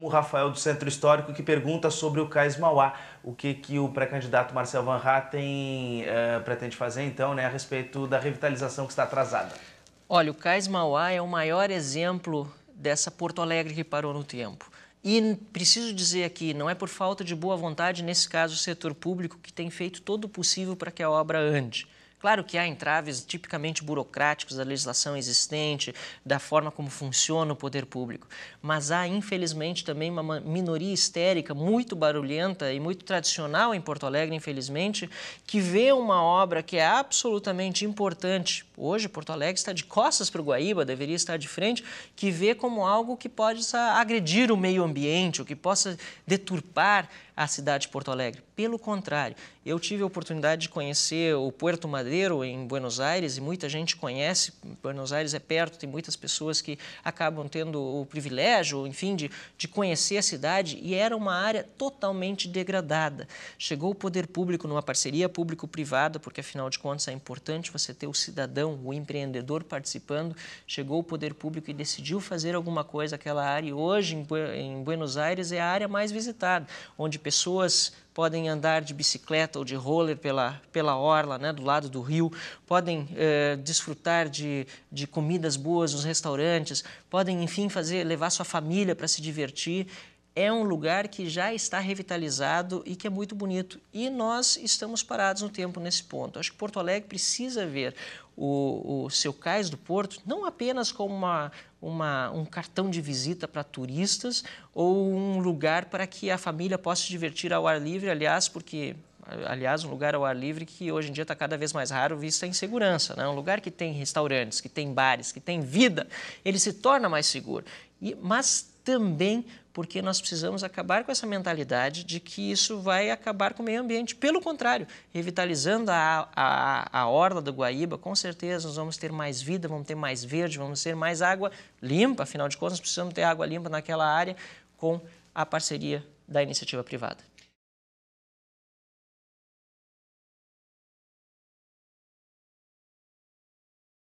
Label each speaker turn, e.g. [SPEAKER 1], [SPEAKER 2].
[SPEAKER 1] o Rafael do Centro Histórico que pergunta sobre o Cais Mauá, o que, que o pré-candidato Marcel Van Hatten uh, pretende fazer então né, a respeito da revitalização que está atrasada. Olha, o Cais Mauá é o maior exemplo dessa Porto Alegre que parou no tempo. E preciso dizer aqui, não é por falta de boa vontade, nesse caso, o setor público, que tem feito todo o possível para que a obra ande. Claro que há entraves tipicamente burocráticos da legislação existente, da forma como funciona o poder público, mas há, infelizmente, também uma minoria histérica muito barulhenta e muito tradicional em Porto Alegre, infelizmente, que vê uma obra que é absolutamente importante hoje Porto Alegre está de costas para o Guaíba, deveria estar de frente, que vê como algo que pode agredir o meio ambiente, o que possa deturpar a cidade de Porto Alegre. Pelo contrário, eu tive a oportunidade de conhecer o Puerto Madeiro em Buenos Aires e muita gente conhece. Buenos Aires é perto, tem muitas pessoas que acabam tendo o privilégio, enfim, de, de conhecer a cidade e era uma área totalmente degradada. Chegou o poder público numa parceria público-privada, porque afinal de contas é importante você ter o cidadão o empreendedor participando, chegou o poder público e decidiu fazer alguma coisa naquela área e hoje em Buenos Aires é a área mais visitada, onde pessoas podem andar de bicicleta ou de roller pela, pela orla, né, do lado do rio, podem eh, desfrutar de, de comidas boas nos restaurantes, podem, enfim, fazer levar sua família para se divertir é um lugar que já está revitalizado e que é muito bonito. E nós estamos parados no tempo nesse ponto. Acho que Porto Alegre precisa ver o, o seu cais do Porto não apenas como uma, uma, um cartão de visita para turistas ou um lugar para que a família possa se divertir ao ar livre, aliás, porque aliás, um lugar ao ar livre que hoje em dia está cada vez mais raro, visto a insegurança. Né? Um lugar que tem restaurantes, que tem bares, que tem vida, ele se torna mais seguro. E, mas também porque nós precisamos acabar com essa mentalidade de que isso vai acabar com o meio ambiente. Pelo contrário, revitalizando a, a, a orla do Guaíba, com certeza nós vamos ter mais vida, vamos ter mais verde, vamos ter mais água limpa, afinal de contas, precisamos ter água limpa naquela área com a parceria da iniciativa privada.